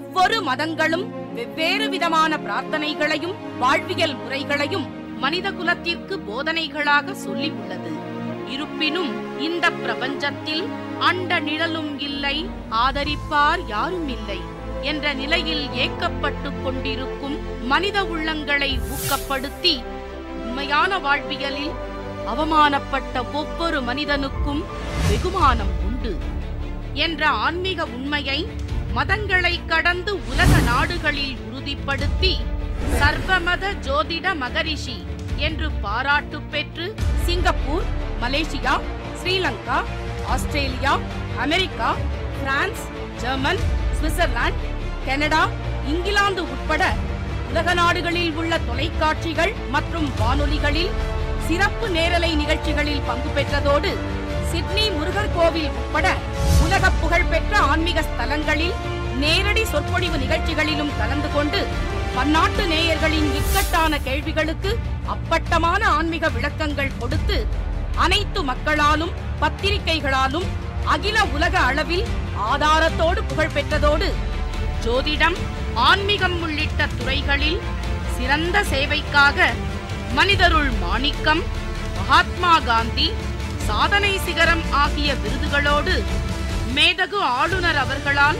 ஒவ்வொரு மதங்களும் வெவ்வேறு விதமான பிரார்த்தனைகளையும் வாழ்வியல் முறைகளையும் மனித குலத்திற்கு போதனைகளாக சொல்லி உள்ளது இருப்பினும் இந்த பிரபஞ்சத்தில் அண்ட நிழலும் இல்லை ஆதரிப்பார் யாரும் இல்லை என்ற நிலையில் ஏக்கப்பட்டு கொண்டிருக்கும் மனித உள்ளங்களை ஊக்கப்படுத்தி உண்மையான வாழ்வியலில் அவமானப்பட்ட ஒவ்வொரு மனிதனுக்கும் வெகுமானம் உண்டு என்ற ஆன்மீக உண்மையை மதங்களை கடந்து உலக நாடுகளில் உறுதிப்படுத்தி சர்வமத ஜோதிட மகரிஷி என்று பாராட்டு பெற்று Singapore Malaysia Sri Lanka Australia America France German Switzerland Canada England உட்பட உலக நாடுகளில் உள்ள தொலைக்காட்சிகள் மற்றும் வானொலிகளில் சிறப்பு நேரலை நிகழ்ச்சிகளில் பங்கு பெற்றதோடு சிட்னி முருகர் கோவில் உட்பட உலக புகழ்பெற்ற ஆன்மீக ஸ்தலங்களில் நேரடி சொற்பொழிவு நிகழ்ச்சிகளிலும் கலந்து கொண்டு பன்னாட்டு நேயர்களின் இக்கட்டான கேள்விகளுக்கு அப்பட்டமான ஆன்மீக விளக்கங்கள் கொடுத்து அனைத்து மக்களாலும் பத்திரிகைகளாலும் அகில உலக அளவில் ஆதாரத்தோடு புகழ்பெற்றதோடு ஜோதிடம் ஆன்மீகம் உள்ளிட்ட துறைகளில் சிறந்த சேவைக்காக மனிதருள் மாணிக்கம் மகாத்மா காந்தி சாதனை சிகரம் ஆகிய விருதுகளோடு மேதகு ஆளுநர் அவர்களால்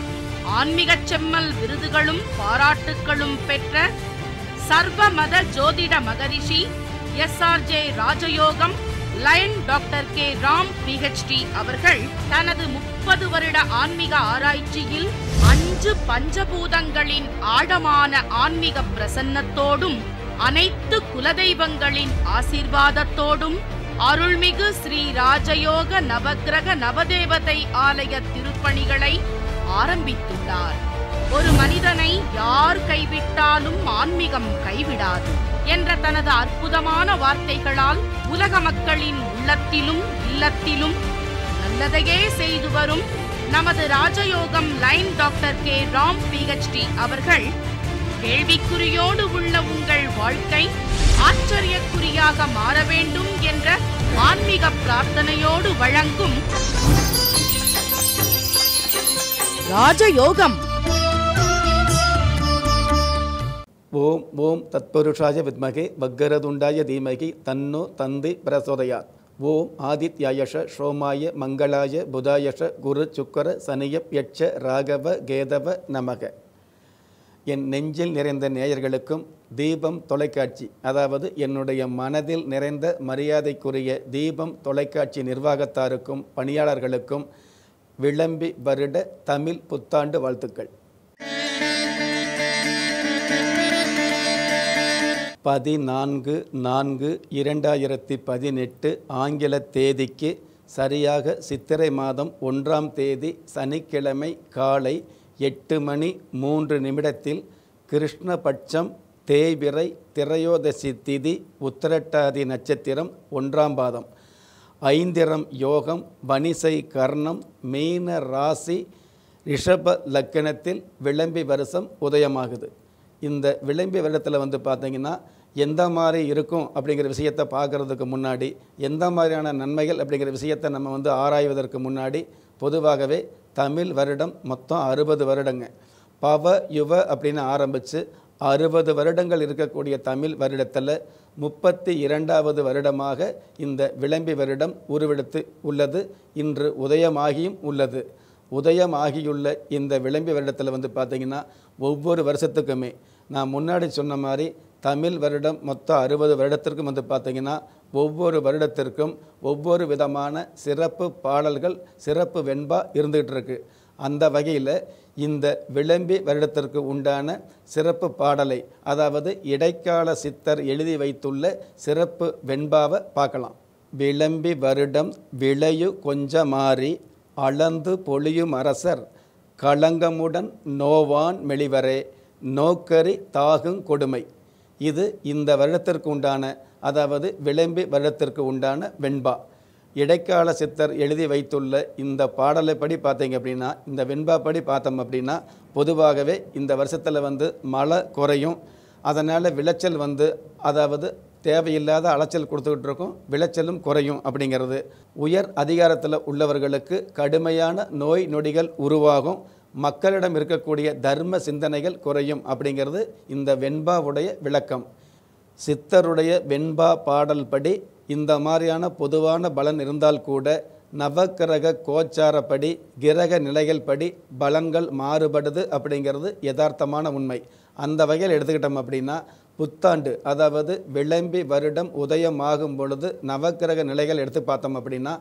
ஆன்மீக செம்மல் விருதுகளும் பாராட்டுகளும் பெற்ற சர்வ மத ஜோதிட மகரிஷி S R J Rajayogam lion doctor K Ram PhD அவர்கள் தனது முப்பது வருட ஆன்மீக ஆராய்ச்சியில் அஞ்சு பஞ்சபூதங்களின் ஆழமான ஆன்மீக பிரசன்னத்தோடும் அனைத்து குலதெய்வங்களின் ஆசீர்வாதத்தோடும் அருள்மிகு ஸ்ரீ ராஜயோக நவக்கிரக நவதேவதை ஆலய திருப்பணிகளை ஆரம்பித்துள்ளார் ஒரு மனிதனை யார் கைவிட்டாலும் ஆன்மீகம் கைவிடாது என்ற தனது அற்புதமான வார்த்தைகளால் உலக மக்களின் உள்ளத்திலும் இல்லத்திலும் நல்லதையே செய்து வரும் நமது Rajayogam lion doctor K Ram PhD அவர்கள் கேள்விக்குறியோடு உள்ள உங்கள் வாழ்க்கை ஆச்சரியக்குறியாக மாற வேண்டும் என்ற ஆன்மீக பிரார்த்தனையோடு வழங்கும் ராஜயோகம் ஓம் ஓம் தத்பருஷாய வித்மகே வக்கரதுண்டாய தீமகி தன்னு தந்தி பிரசோதயா ஓம் ஆதித்யாயஷ ஷோமாய மங்களாய புதாயஷ குரு சுக்கர சனியப் யட்ச ராகவ கேதவ நமக என் நெஞ்சில் நிறைந்த நேயர்களுக்கும் தீபம் தொலைக்காட்சி அதாவது என்னுடைய மனதில் நிறைந்த மரியாதைக்குரிய தீபம் தொலைக்காட்சி நிர்வாகத்தாருக்கும் பணியாளர்களுக்கும் விளம்பி வருட தமிழ் புத்தாண்டு வாழ்த்துக்கள் பதினான்கு நான்கு இரண்டாயிரத்தி பதினெட்டு ஆங்கில தேதிக்கு சரியாக சித்திரை மாதம் ஒன்றாம் தேதி சனிக்கிழமை காலை எட்டு மணி மூன்று நிமிடத்தில் கிருஷ்ணபட்சம் தேய்பிறை திரையோதசி திதி உத்திரட்டாதி நட்சத்திரம் ஒன்றாம் பாதம் ஐந்திரம் யோகம் வனிசை கர்ணம் மீன ராசி ரிஷப லக்கணத்தில் விளம்பி வருஷம் உதயமாகுது இந்த விளம்பி வருடத்தில் வந்து பார்த்திங்கன்னா எந்த மாதிரி இருக்கும் அப்படிங்கிற விஷயத்தை பார்க்குறதுக்கு முன்னாடி எந்த மாதிரியான நன்மைகள் அப்படிங்கிற விஷயத்தை நம்ம வந்து ஆராய்வதற்கு முன்னாடி பொதுவாகவே தமிழ் வருடம் மொத்தம் அறுபது வருடங்க பவ யுவ அப்படின்னு ஆரம்பித்து அறுபது வருடங்கள் இருக்கக்கூடிய தமிழ் வருடத்தில் முப்பத்தி இரண்டாவது வருடமாக இந்த விளம்பி வருடம் உருவெடுத்து உள்ளது இன்று உதயமாகியும் உள்ளது உதயமாகியுள்ள இந்த விளம்பி வருடத்தில் வந்து பார்த்திங்கன்னா ஒவ்வொரு வருஷத்துக்குமே நான் முன்னாடி சொன்ன மாதிரி தமிழ் வருடம் மொத்தம் அறுபது வருடத்திற்கும் வந்து பார்த்திங்கன்னா ஒவ்வொரு வருடத்திற்கும் ஒவ்வொரு விதமான சிறப்பு பாடல்கள் சிறப்பு வெண்பா இருந்துகிட்டு இருக்கு அந்த வகையில் இந்த விளம்பி வருடத்திற்கு உண்டான சிறப்பு பாடலை அதாவது இடைக்கால சித்தர் எழுதி வைத்துள்ள சிறப்பு வெண்பாவை பார்க்கலாம் விளம்பி வருடம் விளையு கொஞ்சமாறி அளந்து பொழியும் அரசர் களங்கமுடன் நோவான் மெளிவரே நோக்கரி தாகும் கொடுமை இது இந்த வருடத்திற்கு உண்டான அதாவது விளம்பி வருடத்திற்கு உண்டான வெண்பா இடைக்கால சித்தர் எழுதி வைத்துள்ள இந்த பாடலை படி பார்த்தீங்க அப்படின்னா இந்த வெண்பா படி பார்த்தோம் அப்படின்னா பொதுவாகவே இந்த வருஷத்தில் வந்து மழை குறையும் அதனால் விளைச்சல் வந்து அதாவது தேவையில்லாத அலைச்சல் கொடுத்துக்கிட்டு இருக்கும் விளைச்சலும் குறையும் அப்படிங்கிறது உயர் அதிகாரத்தில் உள்ளவர்களுக்கு கடுமையான நோய் நொடிகள் உருவாகும் மக்களிடம் இருக்கக்கூடிய தர்ம சிந்தனைகள் குறையும் அப்படிங்கிறது இந்த வெண்பாவுடைய விளக்கம் சித்தருடைய வெண்பா பாடல் படி இந்த மாதிரியான பொதுவான பலன் இருந்தால் கூட நவக்கிரக கோச்சாரப்படி கிரக நிலைகள் படி பலன்கள் மாறுபடுது அப்படிங்கிறது யதார்த்தமான உண்மை அந்த வகையில் எடுத்துக்கிட்டோம் அப்படின்னா புத்தாண்டு அதாவது விளம்பி வருடம் உதயமாகும் பொழுது நவக்கிரக நிலைகள் எடுத்து பார்த்தோம் அப்படின்னா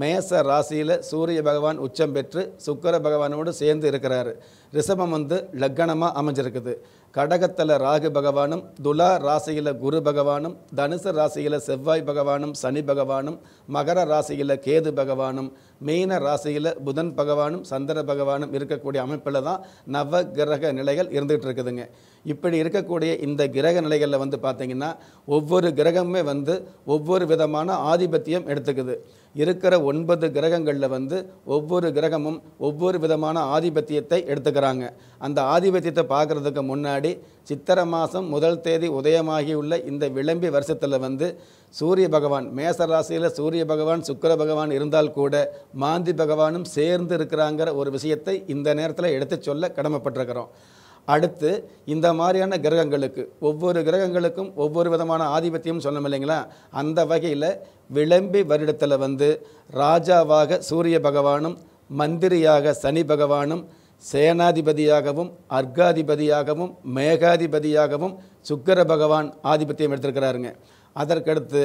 மேச ராசியில் சூரிய பகவான் உச்சம் பெற்று சுக்கர பகவானோடு சேர்ந்து இருக்கிறாரு ரிஷபம் வந்து லக்கணமாக அமைஞ்சிருக்குது கடகத்தில் ராகு பகவானும் துலா ராசியில் குரு பகவானும் தனுசு ராசியில் செவ்வாய் பகவானும் சனி பகவானும் மகர ராசியில் கேது பகவானும் மீன ராசியில் புதன் பகவானும் சந்திர பகவானும் இருக்கக்கூடிய அமைப்பில் தான் நவ கிரக நிலைகள் இருந்துகிட்டு இருக்குதுங்க இப்படி இருக்கக்கூடிய இந்த கிரக நிலைகளில் வந்து பார்த்திங்கன்னா ஒவ்வொரு கிரகமுமே வந்து ஒவ்வொரு விதமான ஆதிபத்தியம் எடுத்துக்குது இருக்கிற ஒன்பது கிரகங்களில் வந்து ஒவ்வொரு கிரகமும் ஒவ்வொரு விதமான ஆதிபத்தியத்தை எடுத்துக்கிறாங்க அந்த ஆதிபத்தியத்தை பார்க்குறதுக்கு முன்னாடி சித்திரை மாதம் முதல் தேதி உதயமாகியுள்ள இந்த விளம்பி வருஷத்தில் வந்து சூரிய பகவான் மேச ராசியில் சூரிய பகவான் சுக்கர பகவான் இருந்தால் கூட மாந்தி பகவானும் சேர்ந்து இருக்கிறாங்கிற ஒரு விஷயத்தை இந்த நேரத்தில் எடுத்து சொல்ல கடமைப்பட்டிருக்கிறோம் அடுத்து இந்த மாதிரியான கிரகங்களுக்கு ஒவ்வொரு கிரகங்களுக்கும் ஒவ்வொரு விதமான ஆதிபத்தியம் சொன்னோம் இல்லைங்களா அந்த வகையில் விளம்பி வருடத்தில் வந்து ராஜாவாக சூரிய பகவானும் மந்திரியாக சனி பகவானும் சேனாதிபதியாகவும் அர்காதிபதியாகவும் மேகாதிபதியாகவும் சுக்கர பகவான் ஆதிபத்தியம் எடுத்திருக்கிறாருங்க அதற்கடுத்து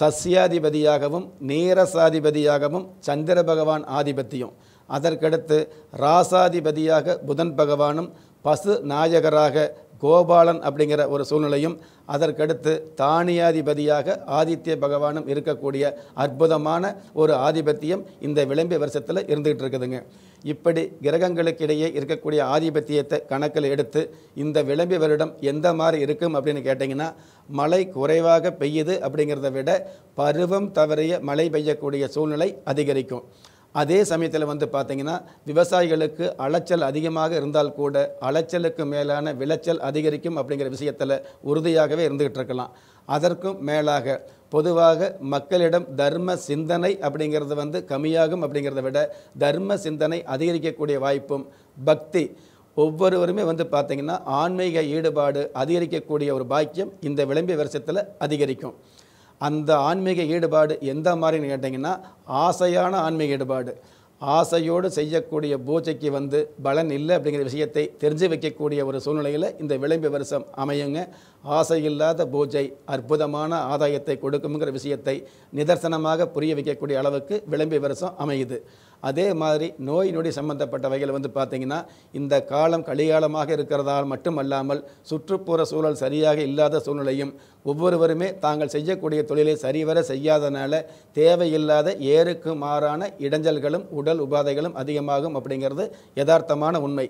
சஸ்யாதிபதியாகவும் நீரசாதிபதியாகவும் சந்திர பகவான் ஆதிபத்தியம் அதற்கடுத்து ராசாதிபதியாக புதன் பகவானும் பசு நாயகராக கோபாலன் அப்படிங்கிற ஒரு சூழ்நிலையும் அதற்கடுத்து தானியாதிபதியாக ஆதித்ய பகவானும் இருக்கக்கூடிய அற்புதமான ஒரு ஆதிபத்தியம் இந்த விளம்பி வருஷத்தில் இருந்துகிட்டு இருக்குதுங்க இப்படி கிரகங்களுக்கு இடையே இருக்கக்கூடிய ஆதிபத்தியத்தை கணக்கில் எடுத்து இந்த விளம்பி வருடம் எந்த மாதிரி இருக்கும் அப்படின்னு கேட்டிங்கன்னா மழை குறைவாக பெய்யுது அப்படிங்கிறத விட பருவம் தவறிய மழை பெய்யக்கூடிய சூழ்நிலை அதிகரிக்கும் அதே சமயத்தில் வந்து பார்த்திங்கன்னா விவசாயிகளுக்கு அலைச்சல் அதிகமாக இருந்தால் கூட அலைச்சலுக்கு மேலான விளைச்சல் அதிகரிக்கும் அப்படிங்கிற விஷயத்தில் உறுதியாகவே இருந்துகிட்டு இருக்கலாம் அதற்கும் மேலாக பொதுவாக மக்களிடம் தர்ம சிந்தனை அப்படிங்கிறது வந்து கம்மியாகும் அப்படிங்கிறத விட தர்ம சிந்தனை அதிகரிக்கக்கூடிய வாய்ப்பும் பக்தி ஒவ்வொருவருமே வந்து பார்த்திங்கன்னா ஆன்மீக ஈடுபாடு அதிகரிக்கக்கூடிய ஒரு பாக்கியம் இந்த விளம்பி வருஷத்தில் அதிகரிக்கும் அந்த ஆன்மீக ஈடுபாடு எந்த மாதிரின்னு கேட்டிங்கன்னா ஆசையான ஆன்மீக ஈடுபாடு ஆசையோடு செய்யக்கூடிய பூஜைக்கு வந்து பலன் இல்லை அப்படிங்கிற விஷயத்தை தெரிஞ்சு வைக்கக்கூடிய ஒரு சூழ்நிலையில் இந்த விளம்பி வருஷம் அமையுங்க ஆசையில்லாத பூஜை அற்புதமான ஆதாயத்தை கொடுக்குங்கிற விஷயத்தை நிதர்சனமாக புரிய வைக்கக்கூடிய அளவுக்கு விளம்பி வருஷம் அமையுது அதே மாதிரி நோய் நொடி சம்பந்தப்பட்ட வகையில் வந்து பார்த்திங்கன்னா இந்த காலம் கலிகாலமாக இருக்கிறதால் மட்டுமல்லாமல் சுற்றுப்புற சூழல் சரியாக இல்லாத சூழ்நிலையும் ஒவ்வொருவருமே தாங்கள் செய்யக்கூடிய தொழிலை சரிவர செய்யாதனால தேவையில்லாத ஏருக்கு மாறான இடைஞ்சல்களும் உடல் உபாதைகளும் அதிகமாகும் அப்படிங்கிறது யதார்த்தமான உண்மை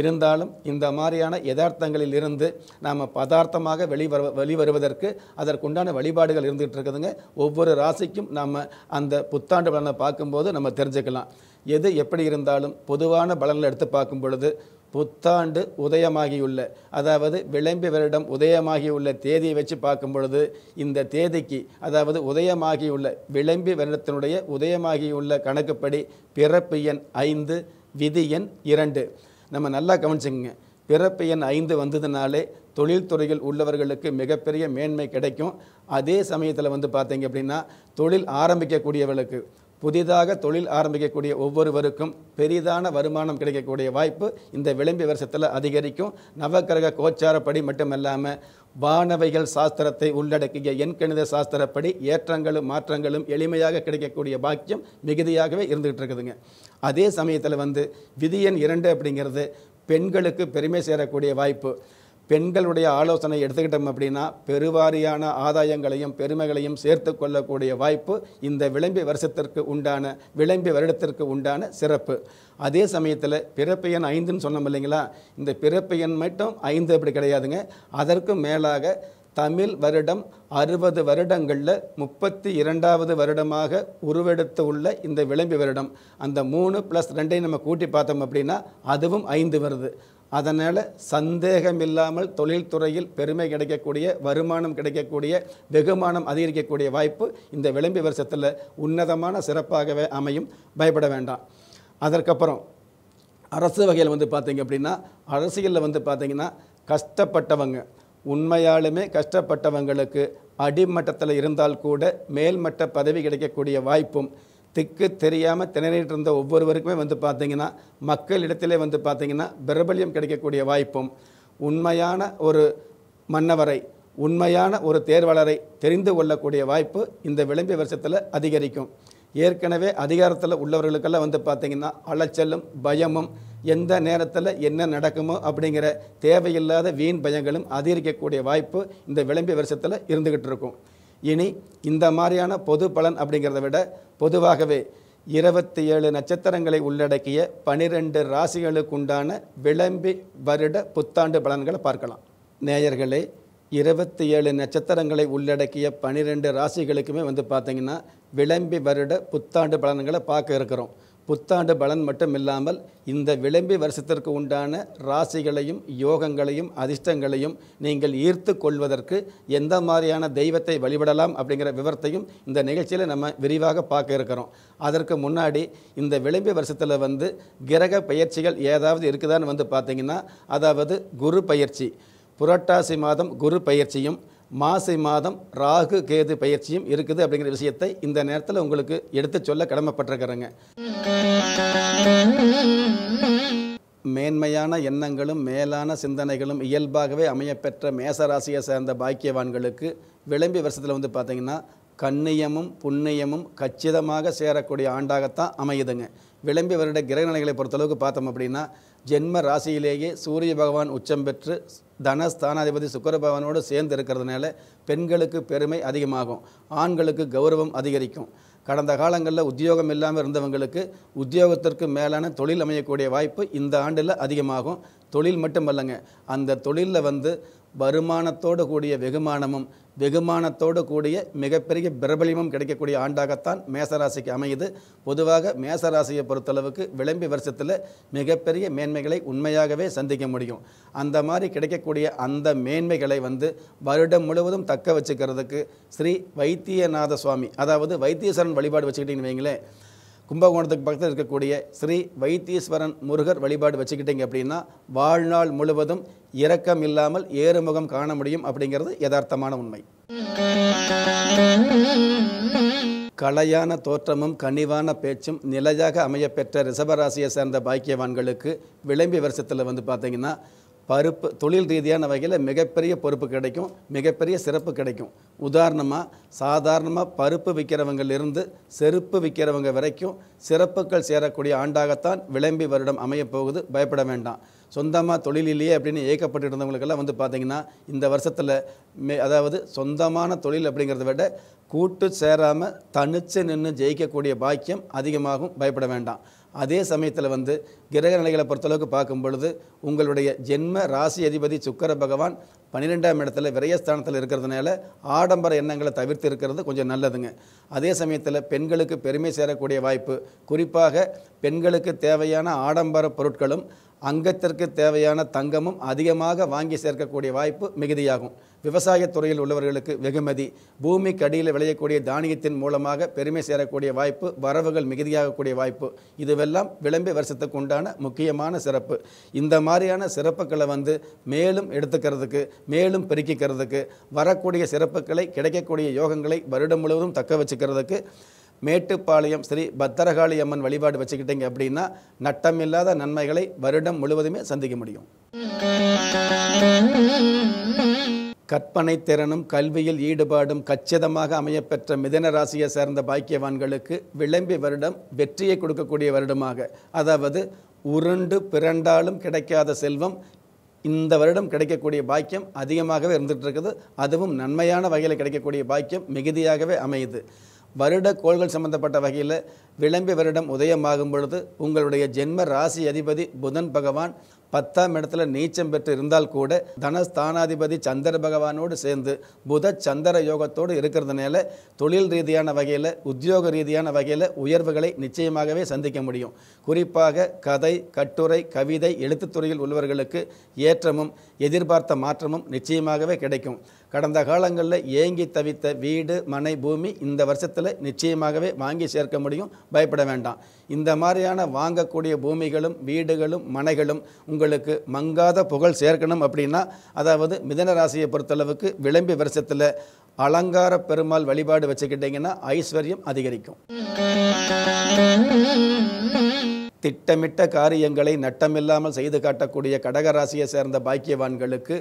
இருந்தாலும் இந்த மாதிரியான யதார்த்தங்களில் இருந்து நாம் பதார்த்தமாக வெளிவர வெளிவருவதற்கு அதற்குண்டான வழிபாடுகள் இருந்துகிட்டு இருக்குதுங்க ஒவ்வொரு ராசிக்கும் நாம் அந்த புத்தாண்டு பலனை பார்க்கும்போது நம்ம தெரிஞ்சுக்கலாம் எது எப்படி இருந்தாலும் பொதுவான பலன்களை எடுத்து பார்க்கும் பொழுது புத்தாண்டு உதயமாகியுள்ள அதாவது விளம்பி வருடம் உதயமாகியுள்ள தேதியை வச்சு பார்க்கும் பொழுது இந்த தேதிக்கு அதாவது உதயமாகியுள்ள விளம்பி வருடத்தினுடைய உதயமாகியுள்ள கணக்குப்படி பிறப்பு எண் ஐந்து விதி எண் இரண்டு நம்ம நல்லா கவனிச்சுங்க பிறப்பு எண் ஐந்து வந்ததுனாலே தொழில்துறையில் உள்ளவர்களுக்கு மிகப்பெரிய மேன்மை கிடைக்கும் அதே சமயத்தில் வந்து பார்த்தீங்க அப்படின்னா தொழில் ஆரம்பிக்கக்கூடியவர்களுக்கு புதிதாக தொழில் ஆரம்பிக்கக்கூடிய ஒவ்வொருவருக்கும் பெரிதான வருமானம் கிடைக்கக்கூடிய வாய்ப்பு இந்த விளம்பி வருஷத்தில் அதிகரிக்கும் நவக்கிரக கோச்சாரப்படி மட்டுமல்லாமல் வானவைகள் சாஸ்திரத்தை உள்ளடக்கிய எண்கணித சாஸ்திரப்படி ஏற்றங்களும் மாற்றங்களும் எளிமையாக கிடைக்கக்கூடிய பாக்கியம் மிகுதியாகவே இருந்துகிட்டு இருக்குதுங்க அதே சமயத்தில் வந்து விதியன் இரண்டு அப்படிங்கிறது பெண்களுக்கு பெருமை சேரக்கூடிய வாய்ப்பு பெண்களுடைய ஆலோசனை எடுத்துக்கிட்டோம் அப்படின்னா பெருவாரியான ஆதாயங்களையும் பெருமைகளையும் சேர்த்து கொள்ளக்கூடிய வாய்ப்பு இந்த விளம்பி வருஷத்திற்கு உண்டான விளம்பி வருடத்திற்கு உண்டான சிறப்பு அதே சமயத்தில் பிறப்பு எண் ஐந்துன்னு சொன்னோம் இல்லைங்களா இந்த பிறப்பு எண் மட்டும் ஐந்து அப்படி கிடையாதுங்க அதற்கு மேலாக தமிழ் வருடம் அறுபது வருடங்களில் முப்பத்தி இரண்டாவது வருடமாக உருவெடுத்து உள்ள இந்த விளம்பி வருடம் அந்த மூணு ப்ளஸ் ரெண்டையும் நம்ம கூட்டி பார்த்தோம் அப்படின்னா அதுவும் ஐந்து வருது அதனால் சந்தேகம் இல்லாமல் தொழில்துறையில் பெருமை கிடைக்கக்கூடிய வருமானம் கிடைக்கக்கூடிய வெகுமானம் அதிகரிக்கக்கூடிய வாய்ப்பு இந்த விளம்பி வருஷத்தில் உன்னதமான சிறப்பாகவே அமையும் பயப்பட வேண்டாம் அதற்கப்புறம் அரசு வகையில் வந்து பார்த்திங்க அப்படின்னா அரசியலில் வந்து பார்த்திங்கன்னா கஷ்டப்பட்டவங்க உண்மையாலுமே கஷ்டப்பட்டவங்களுக்கு அடிமட்டத்தில் இருந்தால் கூட மேல்மட்ட பதவி கிடைக்கக்கூடிய வாய்ப்பும் திக்கு தெரியாமல் திணறிட்டு இருந்த ஒவ்வொருவருக்குமே வந்து பார்த்திங்கன்னா மக்களிடத்திலே வந்து பார்த்திங்கன்னா பிரபல்யம் கிடைக்கக்கூடிய வாய்ப்பும் உண்மையான ஒரு மன்னவரை உண்மையான ஒரு தேர்வாளரை தெரிந்து கொள்ளக்கூடிய வாய்ப்பு இந்த விளம்பி வருஷத்தில் அதிகரிக்கும் ஏற்கனவே அதிகாரத்தில் உள்ளவர்களுக்கெல்லாம் வந்து பார்த்திங்கன்னா அலைச்சலும் பயமும் எந்த நேரத்தில் என்ன நடக்குமோ அப்படிங்கிற தேவையில்லாத வீண் பயங்களும் அதிகரிக்கக்கூடிய வாய்ப்பு இந்த விளம்பி வருஷத்தில் இருந்துக்கிட்டு இருக்கும் இனி இந்த மாதிரியான பொது பலன் அப்படிங்கிறத விட பொதுவாகவே இருபத்தி ஏழு நட்சத்திரங்களை உள்ளடக்கிய பனிரெண்டு ராசிகளுக்குண்டான விளம்பி வருட புத்தாண்டு பலன்களை பார்க்கலாம் நேயர்களே இருபத்தி ஏழு நட்சத்திரங்களை உள்ளடக்கிய பனிரெண்டு ராசிகளுக்குமே வந்து பார்த்திங்கன்னா விளம்பி வருட புத்தாண்டு பலன்களை பார்க்க இருக்கிறோம் புத்தாண்டு பலன் மட்டும் இல்லாமல் இந்த விளம்பி வருஷத்திற்கு உண்டான ராசிகளையும் யோகங்களையும் அதிர்ஷ்டங்களையும் நீங்கள் ஈர்த்து கொள்வதற்கு எந்த மாதிரியான தெய்வத்தை வழிபடலாம் அப்படிங்கிற விவரத்தையும் இந்த நிகழ்ச்சியில் நம்ம விரிவாக பார்க்க இருக்கிறோம் அதற்கு முன்னாடி இந்த விளம்பி வருஷத்தில் வந்து கிரக பயிற்சிகள் ஏதாவது இருக்குதான்னு வந்து பார்த்திங்கன்னா அதாவது குரு பயிற்சி புரட்டாசி மாதம் குரு பயிற்சியும் மாசை மாதம் ராகு கேது பயிற்சியும் இருக்குது அப்படிங்கிற விஷயத்தை இந்த நேரத்தில் உங்களுக்கு எடுத்து சொல்ல கடமைப்பட்டிருக்கிறேங்க மேன்மையான எண்ணங்களும் மேலான சிந்தனைகளும் இயல்பாகவே அமையப்பெற்ற மேசராசியை சேர்ந்த பாக்கியவான்களுக்கு விளம்பி வருஷத்தில் வந்து பார்த்தீங்கன்னா கண்ணியமும் புண்ணியமும் கச்சிதமாக சேரக்கூடிய ஆண்டாகத்தான் அமையுதுங்க விளம்பி வருட கிரகநிலைகளை பொறுத்தளவுக்கு பார்த்தோம் அப்படின்னா ஜென்ம ராசியிலேயே சூரிய பகவான் உச்சம் பெற்று தன ஸ்தானாதிபதி சுக்கர பகவானோடு சேர்ந்து இருக்கிறதுனால பெண்களுக்கு பெருமை அதிகமாகும் ஆண்களுக்கு கௌரவம் அதிகரிக்கும் கடந்த காலங்களில் உத்தியோகம் இல்லாமல் இருந்தவங்களுக்கு உத்தியோகத்திற்கு மேலான தொழில் அமையக்கூடிய வாய்ப்பு இந்த ஆண்டில் அதிகமாகும் தொழில் மட்டும் அல்லங்க அந்த தொழிலில் வந்து வருமானத்தோடு கூடிய வெகுமானமும் வெகுமானத்தோடு கூடிய மிகப்பெரிய பிரபலியமும் கிடைக்கக்கூடிய ஆண்டாகத்தான் மேசராசிக்கு அமையுது பொதுவாக மேசராசியை பொறுத்தளவுக்கு விளம்பி வருஷத்தில் மிகப்பெரிய மேன்மைகளை உண்மையாகவே சந்திக்க முடியும் அந்த மாதிரி கிடைக்கக்கூடிய அந்த மேன்மைகளை வந்து வருடம் முழுவதும் தக்க வச்சுக்கிறதுக்கு ஸ்ரீ வைத்தியநாத சுவாமி அதாவது வைத்தியசரன் வழிபாடு வச்சுக்கிட்டீங்கன்னு வைங்களேன் கும்பகோணத்துக்கு பக்கத்தில் இருக்கக்கூடிய ஸ்ரீ வைத்தீஸ்வரன் முருகர் வழிபாடு வச்சுக்கிட்டிங்க அப்படின்னா வாழ்நாள் முழுவதும் இரக்கம் இல்லாமல் ஏறுமுகம் காண முடியும் அப்படிங்கிறது யதார்த்தமான உண்மை கலையான தோற்றமும் கனிவான பேச்சும் நிலையாக அமையப்பெற்ற ரிஷபராசியை சேர்ந்த பாக்கியவான்களுக்கு விளம்பி வருஷத்தில் வந்து பார்த்திங்கன்னா பருப்பு தொழில் ரீதியான வகையில் மிகப்பெரிய பொறுப்பு கிடைக்கும் மிகப்பெரிய சிறப்பு கிடைக்கும் உதாரணமாக சாதாரணமாக பருப்பு விற்கிறவங்கிலிருந்து செருப்பு விற்கிறவங்க வரைக்கும் சிறப்புகள் சேரக்கூடிய ஆண்டாகத்தான் விளம்பி வருடம் அமையப்போகுது பயப்பட வேண்டாம் சொந்தமாக தொழிலிலேயே அப்படின்னு ஏக்கப்பட்டு இருந்தவங்களுக்கெல்லாம் வந்து பார்த்திங்கன்னா இந்த வருஷத்தில் மே அதாவது சொந்தமான தொழில் அப்படிங்கிறத விட கூட்டு சேராமல் தனித்து நின்று ஜெயிக்கக்கூடிய பாக்கியம் அதிகமாகும் பயப்பட வேண்டாம் அதே சமயத்தில் வந்து கிரக நிலைகளை பொறுத்தளவுக்கு பார்க்கும் பொழுது உங்களுடைய ஜென்ம ராசி அதிபதி சுக்கர பகவான் பன்னிரெண்டாம் இடத்துல விரயஸ்தானத்தில் இருக்கிறதுனால ஆடம்பர எண்ணங்களை தவிர்த்து இருக்கிறது கொஞ்சம் நல்லதுங்க அதே சமயத்தில் பெண்களுக்கு பெருமை சேரக்கூடிய வாய்ப்பு குறிப்பாக பெண்களுக்கு தேவையான ஆடம்பர பொருட்களும் அங்கத்திற்கு தேவையான தங்கமும் அதிகமாக வாங்கி சேர்க்கக்கூடிய வாய்ப்பு மிகுதியாகும் விவசாயத் துறையில் உள்ளவர்களுக்கு வெகுமதி பூமிக்கு அடியில் விளையக்கூடிய தானியத்தின் மூலமாக பெருமை சேரக்கூடிய வாய்ப்பு வரவுகள் மிகுதியாகக்கூடிய வாய்ப்பு இதுவெல்லாம் விளம்பி வருஷத்துக்கு உண்டான முக்கியமான சிறப்பு இந்த மாதிரியான சிறப்புகளை வந்து மேலும் எடுத்துக்கிறதுக்கு மேலும் பெருக்கிக்கிறதுக்கு வரக்கூடிய சிறப்புகளை கிடைக்கக்கூடிய யோகங்களை வருடம் முழுவதும் தக்க வச்சுக்கிறதுக்கு மேட்டுப்பாளையம் ஸ்ரீ பத்திரகாளி அம்மன் வழிபாடு வச்சுக்கிட்டீங்க அப்படின்னா நட்டமில்லாத நன்மைகளை வருடம் முழுவதுமே சந்திக்க முடியும் கற்பனை திறனும் கல்வியில் ஈடுபாடும் கச்சிதமாக அமையப்பெற்ற மிதன ராசியை சேர்ந்த பாக்கியவான்களுக்கு விளம்பி வருடம் வெற்றியை கொடுக்கக்கூடிய வருடமாக அதாவது உருண்டு பிறண்டாலும் கிடைக்காத செல்வம் இந்த வருடம் கிடைக்கக்கூடிய பாக்கியம் அதிகமாகவே இருந்துகிட்டு இருக்குது அதுவும் நன்மையான வகையில் கிடைக்கக்கூடிய பாக்கியம் மிகுதியாகவே அமையுது வருட கோள்கள் சம்பந்தப்பட்ட வகையில் விளம்பி வருடம் உதயமாகும் பொழுது உங்களுடைய ஜென்ம ராசி அதிபதி புதன் பகவான் பத்தாம் இடத்துல நீச்சம் பெற்று இருந்தால் கூட தனஸ்தானாதிபதி சந்திர பகவானோடு சேர்ந்து புத சந்திர யோகத்தோடு இருக்கிறதுனால தொழில் ரீதியான வகையில் உத்தியோக ரீதியான வகையில் உயர்வுகளை நிச்சயமாகவே சந்திக்க முடியும் குறிப்பாக கதை கட்டுரை கவிதை எழுத்துத்துறையில் உள்ளவர்களுக்கு ஏற்றமும் எதிர்பார்த்த மாற்றமும் நிச்சயமாகவே கிடைக்கும் கடந்த காலங்களில் ஏங்கி தவித்த வீடு மனை பூமி இந்த வருஷத்தில் நிச்சயமாகவே வாங்கி சேர்க்க முடியும் பயப்பட வேண்டாம் இந்த மாதிரியான வாங்கக்கூடிய பூமிகளும் வீடுகளும் மனைகளும் உங்களுக்கு மங்காத புகழ் சேர்க்கணும் அப்படின்னா அதாவது மிதன ராசியை பொறுத்தளவுக்கு விளம்பி வருஷத்தில் அலங்கார பெருமாள் வழிபாடு வச்சுக்கிட்டிங்கன்னா ஐஸ்வர்யம் அதிகரிக்கும் திட்டமிட்ட காரியங்களை நட்டமில்லாமல் செய்து காட்டக்கூடிய கடகராசியை சேர்ந்த பாக்கியவான்களுக்கு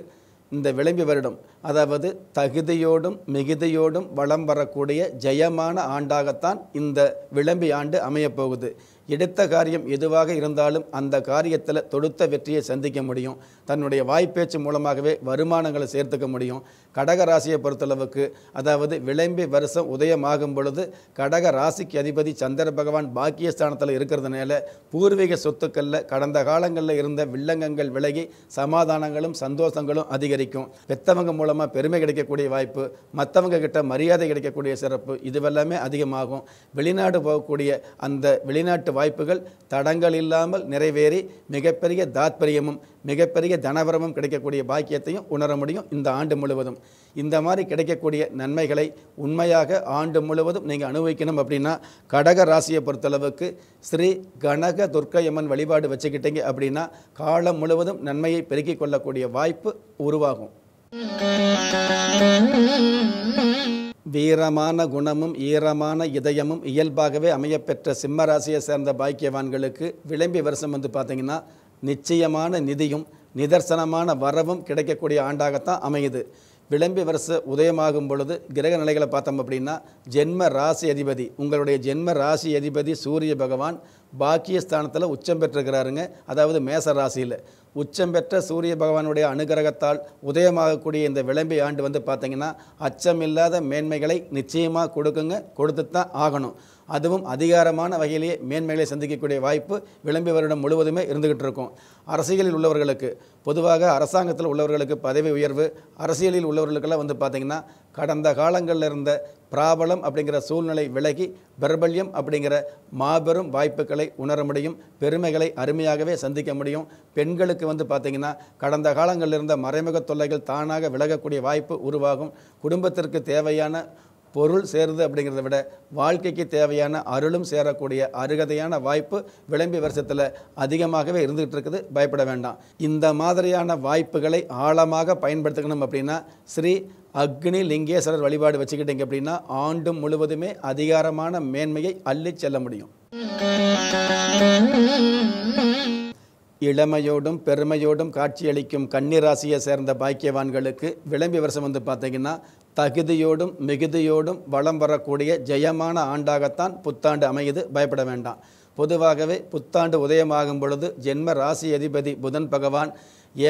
இந்த விளம்பி வருடம் அதாவது தகுதியோடும் மிகுதியோடும் வளம் வரக்கூடிய ஜெயமான ஆண்டாகத்தான் இந்த விளம்பி ஆண்டு அமையப்போகுது எடுத்த காரியம் எதுவாக இருந்தாலும் அந்த காரியத்தில் தொடுத்த வெற்றியை சந்திக்க முடியும் தன்னுடைய வாய்ப்பேச்சு மூலமாகவே வருமானங்களை சேர்த்துக்க முடியும் கடக ராசியை பொறுத்தளவுக்கு அதாவது விளம்பி வருஷம் உதயமாகும் பொழுது கடக ராசிக்கு அதிபதி சந்திர பகவான் பாக்கியஸ்தானத்தில் இருக்கிறதுனால பூர்வீக சொத்துக்களில் கடந்த காலங்களில் இருந்த வில்லங்கங்கள் விலகி சமாதானங்களும் சந்தோஷங்களும் அதிகரிக்கும் பெத்தவங்க மூலமாக பெருமை கிடைக்கக்கூடிய வாய்ப்பு மற்றவங்க கிட்ட மரியாதை கிடைக்கக்கூடிய சிறப்பு இதுவெல்லாமே அதிகமாகும் வெளிநாடு போகக்கூடிய அந்த வெளிநாட்டு வாய்ப்புகள் தடங்கள் இல்லாமல் நிறைவேறி மிகப்பெரிய தாத்பரியமும் மிகப்பெரிய தனவரமும் கிடைக்கக்கூடிய பாக்கியத்தையும் உணர முடியும் இந்த ஆண்டு முழுவதும் இந்த மாதிரி கிடைக்கக்கூடிய நன்மைகளை உண்மையாக ஆண்டு முழுவதும் நீங்கள் அனுபவிக்கணும் அப்படின்னா கடக ராசியை பொறுத்தளவுக்கு ஸ்ரீ கனக துர்க்கையம்மன் வழிபாடு வச்சுக்கிட்டீங்க அப்படின்னா காலம் முழுவதும் நன்மையை பெருக்கிக் கொள்ளக்கூடிய வாய்ப்பு உருவாகும் வீரமான குணமும் ஈரமான இதயமும் இயல்பாகவே அமையப்பெற்ற சிம்மராசியை சேர்ந்த பாக்கியவான்களுக்கு விளம்பி வருஷம் வந்து பார்த்திங்கன்னா நிச்சயமான நிதியும் நிதர்சனமான வரவும் கிடைக்கக்கூடிய ஆண்டாகத்தான் அமையுது விளம்பி வருஷ உதயமாகும் பொழுது கிரக நிலைகளை பார்த்தோம் அப்படின்னா ஜென்ம ராசி அதிபதி உங்களுடைய ஜென்ம ராசி அதிபதி சூரிய பகவான் பாக்கிய ஸ்தானத்தில் உச்சம் பெற்றிருக்கிறாருங்க அதாவது மேச ராசியில் உச்சம் பெற்ற சூரிய பகவானுடைய அனுகிரகத்தால் உதயமாகக்கூடிய இந்த விளம்பி ஆண்டு வந்து பார்த்திங்கன்னா அச்சமில்லாத மேன்மைகளை நிச்சயமாக கொடுக்குங்க கொடுத்து தான் ஆகணும் அதுவும் அதிகாரமான வகையிலேயே மேன்மைகளை சந்திக்கக்கூடிய வாய்ப்பு விளம்பி வருடம் முழுவதுமே இருந்துகிட்டு இருக்கும் அரசியலில் உள்ளவர்களுக்கு பொதுவாக அரசாங்கத்தில் உள்ளவர்களுக்கு பதவி உயர்வு அரசியலில் உள்ளவர்களுக்கெல்லாம் வந்து பார்த்திங்கன்னா கடந்த காலங்களில் இருந்த பிராபலம் அப்படிங்கிற சூழ்நிலை விலகி பிரபல்யம் அப்படிங்கிற மாபெரும் வாய்ப்புகளை உணர முடியும் பெருமைகளை அருமையாகவே சந்திக்க முடியும் பெண்களுக்கு வந்து பார்த்திங்கன்னா கடந்த காலங்களில் இருந்த மறைமுக தொல்லைகள் தானாக விலகக்கூடிய வாய்ப்பு உருவாகும் குடும்பத்திற்கு தேவையான பொருள் சேருது அப்படிங்கிறத விட வாழ்க்கைக்கு தேவையான அருளும் சேரக்கூடிய அருகதையான வாய்ப்பு விளம்பி வருஷத்தில் அதிகமாகவே இருந்துகிட்டு இருக்குது பயப்பட வேண்டாம் இந்த மாதிரியான வாய்ப்புகளை ஆழமாக பயன்படுத்திக்கணும் அப்படின்னா ஸ்ரீ அக்னி லிங்கேஸ்வரர் வழிபாடு வச்சுக்கிட்டீங்க அப்படின்னா ஆண்டு முழுவதுமே அதிகாரமான மேன்மையை அள்ளி செல்ல முடியும் இளமையோடும் பெருமையோடும் காட்சியளிக்கும் கன்னிராசியை சேர்ந்த பாக்கியவான்களுக்கு விளம்பி வருஷம் வந்து பார்த்தீங்கன்னா தகுதியோடும் மிகுதியோடும் வளம் வரக்கூடிய ஜெயமான ஆண்டாகத்தான் புத்தாண்டு அமையுது பயப்பட வேண்டாம் பொதுவாகவே புத்தாண்டு உதயமாகும் பொழுது ஜென்ம ராசி அதிபதி புதன் பகவான்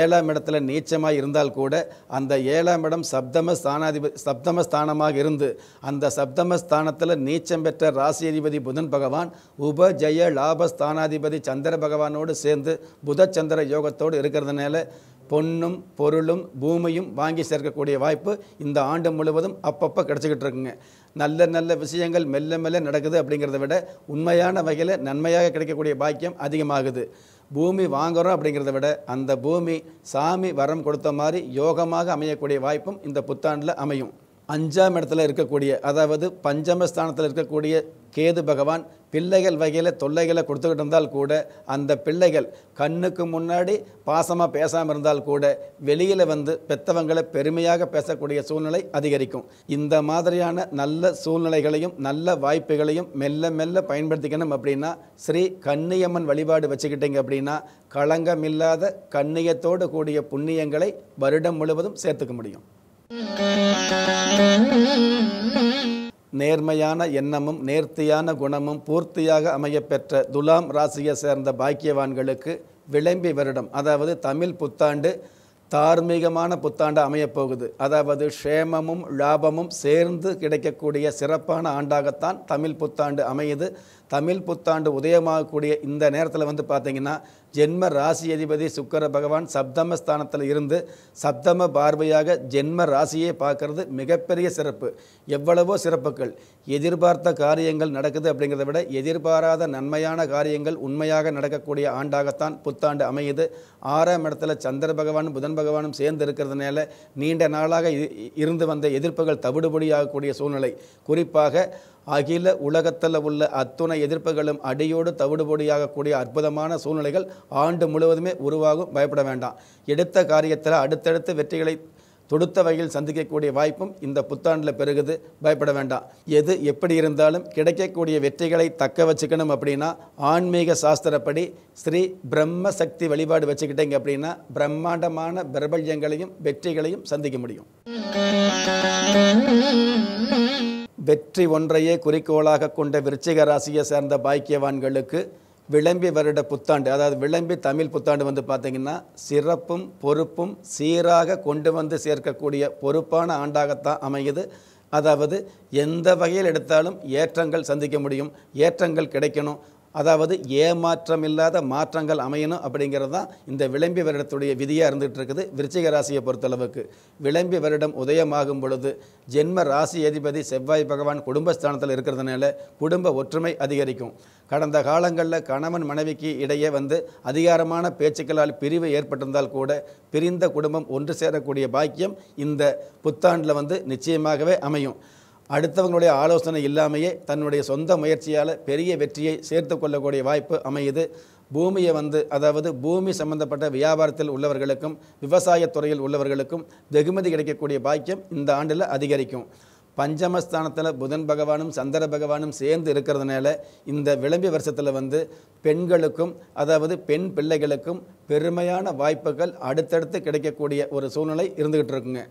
ஏழாம் இடத்துல நீச்சமாக இருந்தால் கூட அந்த ஏழாம் இடம் சப்தம ஸ்தானாதிபதி சப்தம ஸ்தானமாக இருந்து அந்த சப்தம ஸ்தானத்தில் நீச்சம் பெற்ற ராசி அதிபதி புதன் பகவான் உப ஜெய லாப ஸ்தானாதிபதி சந்திர பகவானோடு சேர்ந்து புத சந்திர யோகத்தோடு இருக்கிறதுனால பொன்னும் பொருளும் பூமியும் வாங்கி சேர்க்கக்கூடிய வாய்ப்பு இந்த ஆண்டு முழுவதும் அப்பப்போ கிடச்சிக்கிட்டு இருக்குங்க நல்ல நல்ல விஷயங்கள் மெல்ல மெல்ல நடக்குது அப்படிங்கிறத விட உண்மையான வகையில் நன்மையாக கிடைக்கக்கூடிய பாக்கியம் அதிகமாகுது பூமி வாங்குகிறோம் அப்படிங்கிறத விட அந்த பூமி சாமி வரம் கொடுத்த மாதிரி யோகமாக அமையக்கூடிய வாய்ப்பும் இந்த புத்தாண்டில் அமையும் அஞ்சாம் இடத்துல இருக்கக்கூடிய அதாவது பஞ்சமஸ்தானத்தில் இருக்கக்கூடிய கேது பகவான் பிள்ளைகள் வகையில் தொல்லைகளை கொடுத்துக்கிட்டு இருந்தால் கூட அந்த பிள்ளைகள் கண்ணுக்கு முன்னாடி பாசமாக பேசாமல் இருந்தால் கூட வெளியில் வந்து பெத்தவங்களை பெருமையாக பேசக்கூடிய சூழ்நிலை அதிகரிக்கும் இந்த மாதிரியான நல்ல சூழ்நிலைகளையும் நல்ல வாய்ப்புகளையும் மெல்ல மெல்ல பயன்படுத்திக்கணும் அப்படின்னா ஸ்ரீ கண்ணியம்மன் வழிபாடு வச்சுக்கிட்டீங்க அப்படின்னா களங்கம் இல்லாத கண்ணியத்தோடு கூடிய புண்ணியங்களை வருடம் முழுவதும் சேர்த்துக்க முடியும் நேர்மையான எண்ணமும் நேர்த்தியான குணமும் பூர்த்தியாக அமையப்பெற்ற துலாம் ராசியை சேர்ந்த பாக்கியவான்களுக்கு விளம்பி வருடம் அதாவது தமிழ் புத்தாண்டு தார்மீகமான புத்தாண்டு அமையப்போகுது அதாவது க்ஷேமமும் லாபமும் சேர்ந்து கிடைக்கக்கூடிய சிறப்பான ஆண்டாகத்தான் தமிழ் புத்தாண்டு அமையுது தமிழ் புத்தாண்டு உதயமாகக்கூடிய இந்த நேரத்தில் வந்து பார்த்திங்கன்னா ஜென்ம ராசி அதிபதி சுக்கர பகவான் சப்தம ஸ்தானத்தில் இருந்து சப்தம பார்வையாக ஜென்ம ராசியை பார்க்கறது மிகப்பெரிய சிறப்பு எவ்வளவோ சிறப்புகள் எதிர்பார்த்த காரியங்கள் நடக்குது அப்படிங்கிறத விட எதிர்பாராத நன்மையான காரியங்கள் உண்மையாக நடக்கக்கூடிய ஆண்டாகத்தான் புத்தாண்டு அமையுது ஆறாம் இடத்துல சந்திர பகவானும் புதன் பகவானும் சேர்ந்து இருக்கிறதுனால நீண்ட நாளாக இருந்து வந்த எதிர்ப்புகள் தவிடுபடியாகக்கூடிய சூழ்நிலை குறிப்பாக அகில உலகத்தில் உள்ள அத்துணை எதிர்ப்புகளும் அடியோடு தவிடுபொடியாக கூடிய அற்புதமான சூழ்நிலைகள் ஆண்டு முழுவதுமே உருவாகும் பயப்பட வேண்டாம் எடுத்த காரியத்தில் அடுத்தடுத்து வெற்றிகளை தொடுத்த வகையில் சந்திக்கக்கூடிய வாய்ப்பும் இந்த புத்தாண்டில் பெருகுது பயப்பட வேண்டாம் எது எப்படி இருந்தாலும் கிடைக்கக்கூடிய வெற்றிகளை தக்க வச்சுக்கணும் அப்படின்னா ஆன்மீக சாஸ்திரப்படி ஸ்ரீ பிரம்ம சக்தி வழிபாடு வச்சுக்கிட்டீங்க அப்படின்னா பிரம்மாண்டமான பிரபல்யங்களையும் வெற்றிகளையும் சந்திக்க முடியும் வெற்றி ஒன்றையே குறிக்கோளாக கொண்ட விருச்சிக ராசியை சேர்ந்த பாக்கியவான்களுக்கு விளம்பி வருட புத்தாண்டு அதாவது விளம்பி தமிழ் புத்தாண்டு வந்து பார்த்திங்கன்னா சிறப்பும் பொறுப்பும் சீராக கொண்டு வந்து சேர்க்கக்கூடிய பொறுப்பான ஆண்டாகத்தான் அமையுது அதாவது எந்த வகையில் எடுத்தாலும் ஏற்றங்கள் சந்திக்க முடியும் ஏற்றங்கள் கிடைக்கணும் அதாவது ஏமாற்றம் இல்லாத மாற்றங்கள் அமையணும் அப்படிங்கிறது தான் இந்த விளம்பி வருடத்துடைய விதியாக இருந்துகிட்டு இருக்குது விருச்சிக ராசியை பொறுத்தளவுக்கு விளம்பி வருடம் உதயமாகும் பொழுது ஜென்ம ராசி அதிபதி செவ்வாய் பகவான் குடும்பஸ்தானத்தில் இருக்கிறதுனால குடும்ப ஒற்றுமை அதிகரிக்கும் கடந்த காலங்களில் கணவன் மனைவிக்கு இடையே வந்து அதிகாரமான பேச்சுக்களால் பிரிவு ஏற்பட்டிருந்தால் கூட பிரிந்த குடும்பம் ஒன்று சேரக்கூடிய பாக்கியம் இந்த புத்தாண்டில் வந்து நிச்சயமாகவே அமையும் அடுத்தவங்களுடைய ஆலோசனை இல்லாமையே தன்னுடைய சொந்த முயற்சியால் பெரிய வெற்றியை சேர்த்து கொள்ளக்கூடிய வாய்ப்பு அமையுது பூமியை வந்து அதாவது பூமி சம்பந்தப்பட்ட வியாபாரத்தில் உள்ளவர்களுக்கும் விவசாயத்துறையில் உள்ளவர்களுக்கும் வெகுமதி கிடைக்கக்கூடிய பாக்கியம் இந்த ஆண்டில் அதிகரிக்கும் பஞ்சமஸ்தானத்தில் புதன் பகவானும் சந்திர பகவானும் சேர்ந்து இருக்கிறதுனால இந்த விளம்பி வருஷத்தில் வந்து பெண்களுக்கும் அதாவது பெண் பிள்ளைகளுக்கும் பெருமையான வாய்ப்புகள் அடுத்தடுத்து கிடைக்கக்கூடிய ஒரு சூழ்நிலை இருந்துக்கிட்டு இருக்குங்க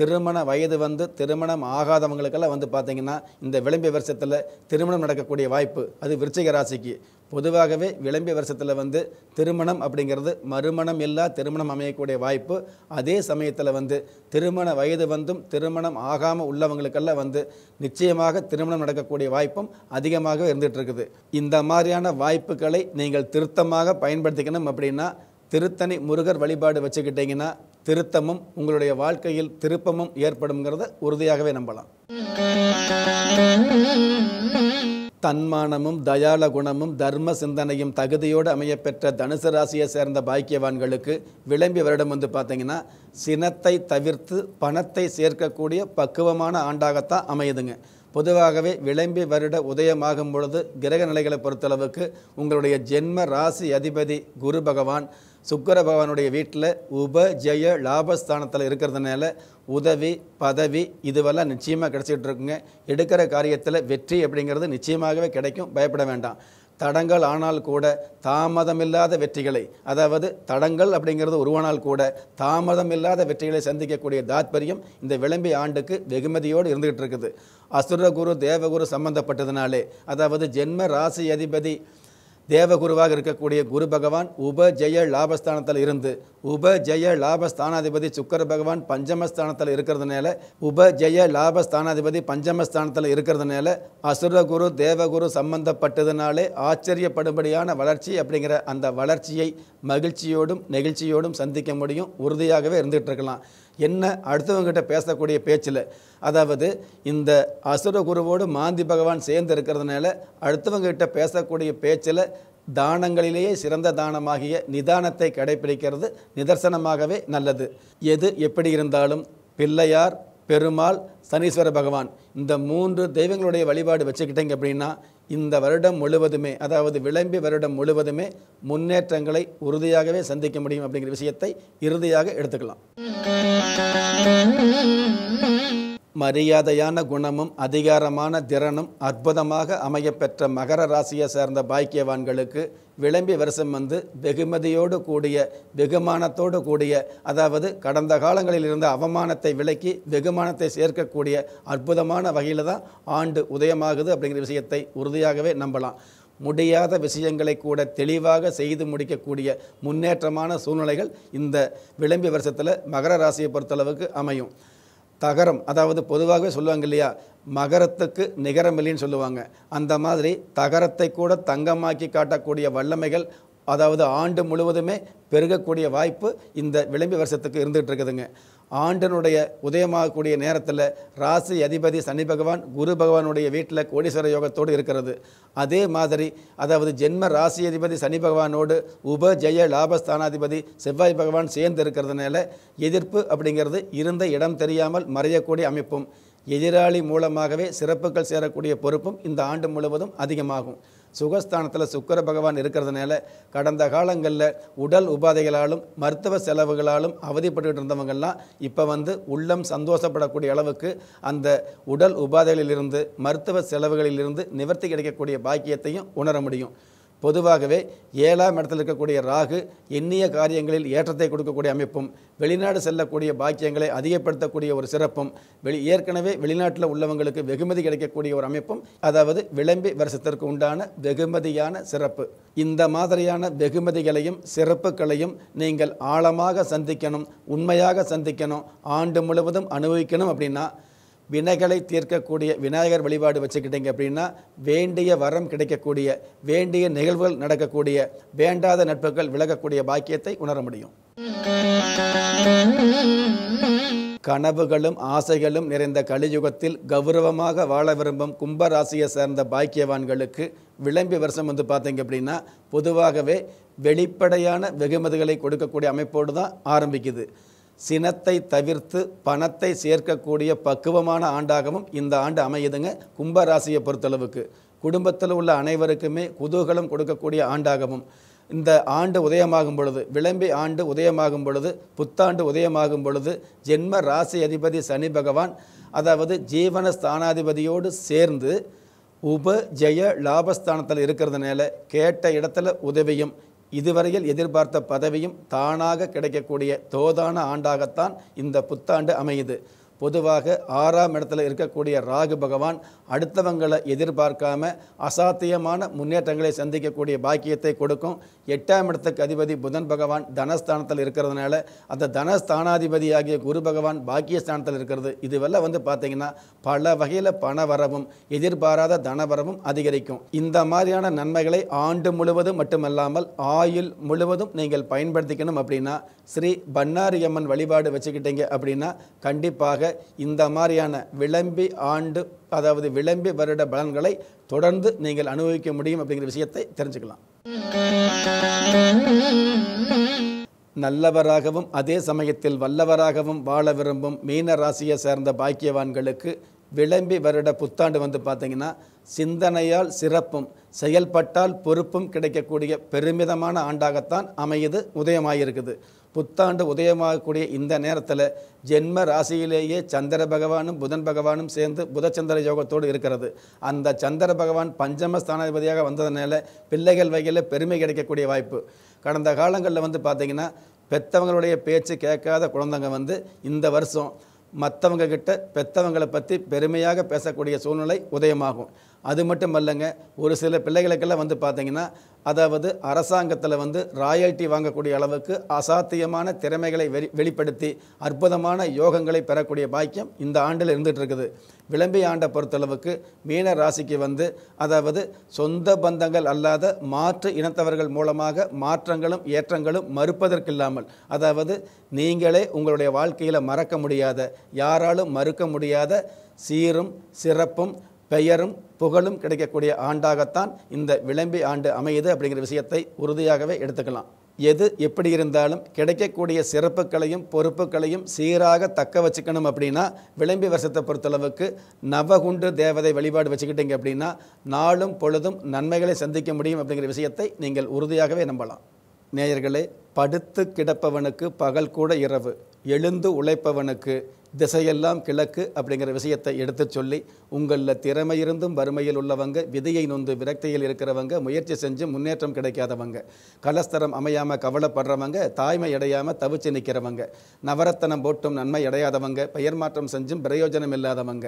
திருமண வயது வந்து திருமணம் ஆகாதவங்களுக்கெல்லாம் வந்து பார்த்திங்கன்னா இந்த விளம்பி வருஷத்தில் திருமணம் நடக்கக்கூடிய வாய்ப்பு அது விருச்சிக ராசிக்கு பொதுவாகவே விளம்பி வருஷத்தில் வந்து திருமணம் அப்படிங்கிறது மறுமணம் இல்லா திருமணம் அமையக்கூடிய வாய்ப்பு அதே சமயத்தில் வந்து திருமண வயது வந்தும் திருமணம் ஆகாமல் உள்ளவங்களுக்கெல்லாம் வந்து நிச்சயமாக திருமணம் நடக்கக்கூடிய வாய்ப்பும் அதிகமாக இருந்துகிட்ருக்குது இந்த மாதிரியான வாய்ப்புகளை நீங்கள் திருத்தமாக பயன்படுத்திக்கணும் அப்படின்னா திருத்தணி முருகர் வழிபாடு வச்சுக்கிட்டிங்கன்னா திருத்தமும் உங்களுடைய வாழ்க்கையில் திருப்பமும் ஏற்படும்ங்கிறத உறுதியாகவே நம்பலாம் தன்மானமும் தயால குணமும் தர்ம சிந்தனையும் தகுதியோடு அமையப்பெற்ற தனுசு ராசியை சேர்ந்த பாக்கியவான்களுக்கு விளம்பி வருடம் வந்து பார்த்தீங்கன்னா சினத்தை தவிர்த்து பணத்தை சேர்க்கக்கூடிய பக்குவமான ஆண்டாகத்தான் அமையுதுங்க பொதுவாகவே விளம்பி வருட உதயமாகும் பொழுது கிரக நிலைகளை பொறுத்தளவுக்கு உங்களுடைய ஜென்ம ராசி அதிபதி குரு பகவான் சுக்கர பகவானுடைய வீட்டில் உப ஜெய லாபஸ்தானத்தில் இருக்கிறதுனால உதவி பதவி இதுவெல்லாம் நிச்சயமாக கிடச்சிக்கிட்டு இருக்குங்க எடுக்கிற காரியத்தில் வெற்றி அப்படிங்கிறது நிச்சயமாகவே கிடைக்கும் பயப்பட வேண்டாம் தடங்கள் ஆனால் கூட தாமதமில்லாத வெற்றிகளை அதாவது தடங்கள் அப்படிங்கிறது உருவானால் கூட தாமதமில்லாத வெற்றிகளை சந்திக்கக்கூடிய தாத்பரியம் இந்த விளம்பி ஆண்டுக்கு வெகுமதியோடு இருந்துகிட்டு இருக்குது அசுரகுரு தேவகுரு சம்பந்தப்பட்டதுனாலே அதாவது ஜென்ம ராசி அதிபதி தேவகுருவாக இருக்கக்கூடிய குரு பகவான் உப ஜெய லாபஸ்தானத்தில் இருந்து உப ஜெய லாபஸ்தானாதிபதி சுக்கர பகவான் பஞ்சமஸ்தானத்தில் இருக்கிறதுனால உப ஜெய லாபஸ்தானாதிபதி பஞ்சமஸ்தானத்தில் இருக்கிறதுனால அசுரகுரு தேவகுரு சம்பந்தப்பட்டதுனாலே ஆச்சரியப்படும்படியான வளர்ச்சி அப்படிங்கிற அந்த வளர்ச்சியை மகிழ்ச்சியோடும் நெகிழ்ச்சியோடும் சந்திக்க முடியும் உறுதியாகவே இருந்துகிட்டு இருக்கலாம் என்ன அடுத்தவங்ககிட்ட பேசக்கூடிய பேச்சில் அதாவது இந்த அசுர குருவோடு மாந்தி பகவான் சேர்ந்து இருக்கிறதுனால அடுத்தவங்ககிட்ட பேசக்கூடிய பேச்சில் தானங்களிலேயே சிறந்த தானமாகிய நிதானத்தை கடைபிடிக்கிறது நிதர்சனமாகவே நல்லது எது எப்படி இருந்தாலும் பிள்ளையார் பெருமாள் சனீஸ்வர பகவான் இந்த மூன்று தெய்வங்களுடைய வழிபாடு வச்சுக்கிட்டீங்க அப்படின்னா இந்த வருடம் முழுவதுமே அதாவது விளம்பி வருடம் முழுவதுமே முன்னேற்றங்களை உறுதியாகவே சந்திக்க முடியும் அப்படிங்கிற விஷயத்தை இறுதியாக எடுத்துக்கலாம் மரியாதையான குணமும் அதிகாரமான திறனும் அற்புதமாக அமையப்பெற்ற மகர ராசியை சேர்ந்த பாக்கியவான்களுக்கு விளம்பி வருஷம் வந்து வெகுமதியோடு கூடிய வெகுமானத்தோடு கூடிய அதாவது கடந்த காலங்களில் இருந்த அவமானத்தை விலக்கி வெகுமானத்தை சேர்க்கக்கூடிய அற்புதமான வகையில் தான் ஆண்டு உதயமாகுது அப்படிங்கிற விஷயத்தை உறுதியாகவே நம்பலாம் முடியாத விஷயங்களை கூட தெளிவாக செய்து முடிக்கக்கூடிய முன்னேற்றமான சூழ்நிலைகள் இந்த விளம்பி வருஷத்தில் மகர ராசியை பொறுத்தளவுக்கு அமையும் தகரம் அதாவது பொதுவாகவே சொல்லுவாங்க இல்லையா மகரத்துக்கு நிகரமில்லின்னு சொல்லுவாங்க அந்த மாதிரி தகரத்தை கூட தங்கமாக்கி காட்டக்கூடிய வல்லமைகள் அதாவது ஆண்டு முழுவதுமே பெருகக்கூடிய வாய்ப்பு இந்த விளம்பி வருஷத்துக்கு இருந்துகிட்டு இருக்குதுங்க ஆண்டனுடைய உதயமாகக்கூடிய நேரத்தில் ராசி அதிபதி சனி பகவான் குரு பகவானுடைய வீட்டில் கோடீஸ்வர யோகத்தோடு இருக்கிறது அதே மாதிரி அதாவது ஜென்ம ராசி அதிபதி சனி பகவானோடு உப ஜெய லாபஸ்தானாதிபதி செவ்வாய் பகவான் சேர்ந்து இருக்கிறதுனால எதிர்ப்பு அப்படிங்கிறது இருந்த இடம் தெரியாமல் மறையக்கூடிய அமைப்பும் எதிராளி மூலமாகவே சிறப்புகள் சேரக்கூடிய பொறுப்பும் இந்த ஆண்டு முழுவதும் அதிகமாகும் சுகஸ்தானத்தில் சுக்கர பகவான் இருக்கிறதுனால கடந்த காலங்களில் உடல் உபாதைகளாலும் மருத்துவ செலவுகளாலும் அவதிப்பட்டு இருந்தவங்கள்லாம் இப்போ வந்து உள்ளம் சந்தோஷப்படக்கூடிய அளவுக்கு அந்த உடல் உபாதைகளிலிருந்து மருத்துவ செலவுகளிலிருந்து நிவர்த்தி கிடைக்கக்கூடிய பாக்கியத்தையும் உணர முடியும் பொதுவாகவே ஏழாம் இடத்தில் இருக்கக்கூடிய ராகு எண்ணிய காரியங்களில் ஏற்றத்தை கொடுக்கக்கூடிய அமைப்பும் வெளிநாடு செல்லக்கூடிய பாக்கியங்களை அதிகப்படுத்தக்கூடிய ஒரு சிறப்பும் வெளி ஏற்கனவே வெளிநாட்டில் உள்ளவங்களுக்கு வெகுமதி கிடைக்கக்கூடிய ஒரு அமைப்பும் அதாவது விளம்பி வருஷத்திற்கு உண்டான வெகுமதியான சிறப்பு இந்த மாதிரியான வெகுமதிகளையும் சிறப்புகளையும் நீங்கள் ஆழமாக சந்திக்கணும் உண்மையாக சந்திக்கணும் ஆண்டு முழுவதும் அனுபவிக்கணும் அப்படின்னா வினைகளை தீர்க்கக்கூடிய விநாயகர் வழிபாடு வச்சுக்கிட்டீங்க அப்படின்னா வேண்டிய வரம் கிடைக்கக்கூடிய வேண்டிய நிகழ்வுகள் நடக்கக்கூடிய வேண்டாத நட்புகள் விலகக்கூடிய பாக்கியத்தை உணர முடியும் கனவுகளும் ஆசைகளும் நிறைந்த கலியுகத்தில் கௌரவமாக வாழ விரும்பும் கும்பராசியை சேர்ந்த பாக்கியவான்களுக்கு விளம்பி வருஷம் வந்து பார்த்தீங்க அப்படின்னா பொதுவாகவே வெளிப்படையான வெகுமதிகளை கொடுக்கக்கூடிய அமைப்போடு தான் ஆரம்பிக்குது சினத்தை தவிர்த்து பணத்தை சேர்க்கக்கூடிய பக்குவமான ஆண்டாகவும் இந்த ஆண்டு அமையுதுங்க கும்பராசியை பொறுத்தளவுக்கு குடும்பத்தில் உள்ள அனைவருக்குமே குதூகலம் கொடுக்கக்கூடிய ஆண்டாகவும் இந்த ஆண்டு உதயமாகும் பொழுது விளம்பி ஆண்டு உதயமாகும் பொழுது புத்தாண்டு உதயமாகும் பொழுது ஜென்ம ராசி அதிபதி சனி பகவான் அதாவது ஜீவன ஸ்தானாதிபதியோடு சேர்ந்து உப ஜெய லாபஸ்தானத்தில் இருக்கிறதுனால கேட்ட இடத்துல உதவியும் இதுவரையில் எதிர்பார்த்த பதவியும் தானாக கிடைக்கக்கூடிய தோதான ஆண்டாகத்தான் இந்த புத்தாண்டு அமையுது பொதுவாக ஆறாம் இடத்துல இருக்கக்கூடிய ராகு பகவான் அடுத்தவங்களை எதிர்பார்க்காம அசாத்தியமான முன்னேற்றங்களை சந்திக்கக்கூடிய பாக்கியத்தை கொடுக்கும் எட்டாம் இடத்துக்கு அதிபதி புதன் பகவான் தனஸ்தானத்தில் இருக்கிறதுனால அந்த தனஸ்தானாதிபதி ஆகிய குரு பகவான் பாக்கியஸ்தானத்தில் இருக்கிறது இதுவெல்லாம் வந்து பார்த்திங்கன்னா பல வகையில் பண வரவும் எதிர்பாராத தனவரவும் அதிகரிக்கும் இந்த மாதிரியான நன்மைகளை ஆண்டு முழுவதும் மட்டுமல்லாமல் ஆயுள் முழுவதும் நீங்கள் பயன்படுத்திக்கணும் அப்படின்னா ஸ்ரீ பன்னாரியம்மன் வழிபாடு வச்சுக்கிட்டீங்க அப்படின்னா கண்டிப்பாக இந்த மாதிரியான விளம்பி ஆண்டு அதாவது விளம்பி வருட பலன்களை தொடர்ந்து நீங்கள் அனுபவிக்க முடியும் அப்படிங்கிற விஷயத்தை தெரிஞ்சுக்கலாம் நல்லவராகவும் அதே சமயத்தில் வல்லவராகவும் வாழ விரும்பும் மீன ராசியை சேர்ந்த பாக்கியவான்களுக்கு விளம்பி வருட புத்தாண்டு வந்து பார்த்தீங்கன்னா சிந்தனையால் சிறப்பும் செயல்பட்டால் பொறுப்பும் கிடைக்கக்கூடிய பெருமிதமான ஆண்டாகத்தான் அமையுது உதயமாயிருக்குது புத்தாண்டு உதயமாகக்கூடிய இந்த நேரத்தில் ஜென்ம ராசியிலேயே சந்திர பகவானும் புதன் பகவானும் சேர்ந்து புதச்சந்திர யோகத்தோடு இருக்கிறது அந்த சந்திர பகவான் பஞ்சம ஸ்தானாதிபதியாக வந்ததுனால பிள்ளைகள் வகையில் பெருமை கிடைக்கக்கூடிய வாய்ப்பு கடந்த காலங்களில் வந்து பார்த்திங்கன்னா பெற்றவங்களுடைய பேச்சு கேட்காத குழந்தைங்க வந்து இந்த வருஷம் மற்றவங்கக்கிட்ட கிட்ட பெற்றவங்களை பற்றி பெருமையாக பேசக்கூடிய சூழ்நிலை உதயமாகும் அது மட்டும் இல்லைங்க ஒரு சில பிள்ளைகளுக்கெல்லாம் வந்து பார்த்திங்கன்னா அதாவது அரசாங்கத்தில் வந்து ராயல்ட்டி வாங்கக்கூடிய அளவுக்கு அசாத்தியமான திறமைகளை வெளி வெளிப்படுத்தி அற்புதமான யோகங்களை பெறக்கூடிய பாக்கியம் இந்த ஆண்டில் இருந்துகிட்டு இருக்குது விளம்பி ஆண்டை பொறுத்தளவுக்கு மீன ராசிக்கு வந்து அதாவது சொந்த பந்தங்கள் அல்லாத மாற்று இனத்தவர்கள் மூலமாக மாற்றங்களும் ஏற்றங்களும் மறுப்பதற்கில்லாமல் அதாவது நீங்களே உங்களுடைய வாழ்க்கையில் மறக்க முடியாத யாராலும் மறுக்க முடியாத சீரும் சிறப்பும் பெயரும் புகழும் கிடைக்கக்கூடிய ஆண்டாகத்தான் இந்த விளம்பி ஆண்டு அமையுது அப்படிங்கிற விஷயத்தை உறுதியாகவே எடுத்துக்கலாம் எது எப்படி இருந்தாலும் கிடைக்கக்கூடிய சிறப்புகளையும் பொறுப்புகளையும் சீராக தக்க வச்சுக்கணும் அப்படின்னா விளம்பி வருஷத்தை பொறுத்தளவுக்கு நவகுண்டு தேவதை வழிபாடு வச்சுக்கிட்டீங்க அப்படின்னா நாளும் பொழுதும் நன்மைகளை சந்திக்க முடியும் அப்படிங்கிற விஷயத்தை நீங்கள் உறுதியாகவே நம்பலாம் நேயர்களே படுத்து கிடப்பவனுக்கு பகல் கூட இரவு எழுந்து உழைப்பவனுக்கு திசையெல்லாம் கிழக்கு அப்படிங்கிற விஷயத்தை எடுத்து சொல்லி உங்களில் திறமை இருந்தும் வறுமையில் உள்ளவங்க விதையை நொந்து விரக்தியில் இருக்கிறவங்க முயற்சி செஞ்சு முன்னேற்றம் கிடைக்காதவங்க கலஸ்தரம் அமையாமல் கவலைப்படுறவங்க தாய்மை அடையாமல் தவிச்சு நிற்கிறவங்க நவரத்தனம் போட்டும் நன்மை அடையாதவங்க பெயர் மாற்றம் செஞ்சும் பிரயோஜனம் இல்லாதவங்க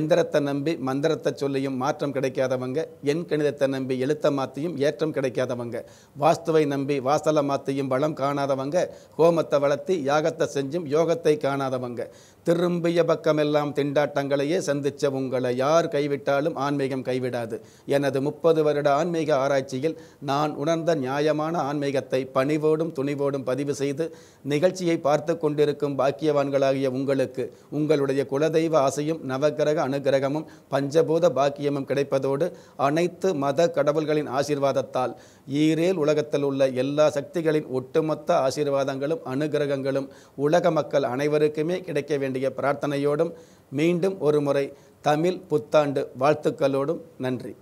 எந்திரத்தை நம்பி மந்திரத்தை சொல்லியும் மாற்றம் கிடைக்காதவங்க எண் கணிதத்தை நம்பி எழுத்த மாற்றியும் ஏற்றம் கிடைக்காதவங்க வாஸ்துவை நம்பி வாசலை மாற்றியும் பலம் காணாதவங்க ஹோமத்தை வளர்த்தி யாகத்தை செஞ்சும் யோகத்தை காணாதவங்க திரும்பிய பக்கமெல்லாம் திண்டாட்டங்களையே சந்திச்ச உங்களை யார் கைவிட்டாலும் ஆன்மீகம் கைவிடாது எனது முப்பது வருட ஆன்மீக ஆராய்ச்சியில் நான் உணர்ந்த நியாயமான ஆன்மீகத்தை பணிவோடும் துணிவோடும் பதிவு செய்து நிகழ்ச்சியை பார்த்து கொண்டிருக்கும் பாக்கியவான்களாகிய உங்களுக்கு உங்களுடைய குலதெய்வ ஆசையும் நவகிரக அனுகிரகமும் பஞ்சபூத பாக்கியமும் கிடைப்பதோடு அனைத்து மத கடவுள்களின் ஆசீர்வாதத்தால் ஈரேல் உலகத்தில் உள்ள எல்லா சக்திகளின் ஒட்டுமொத்த ஆசீர்வாதங்களும் அனுகிரகங்களும் உலக மக்கள் அனைவருக்குமே கிடைக்க வேண்டிய பிரார்த்தனையோடும் மீண்டும் ஒரு தமிழ் புத்தாண்டு வாழ்த்துக்களோடும் நன்றி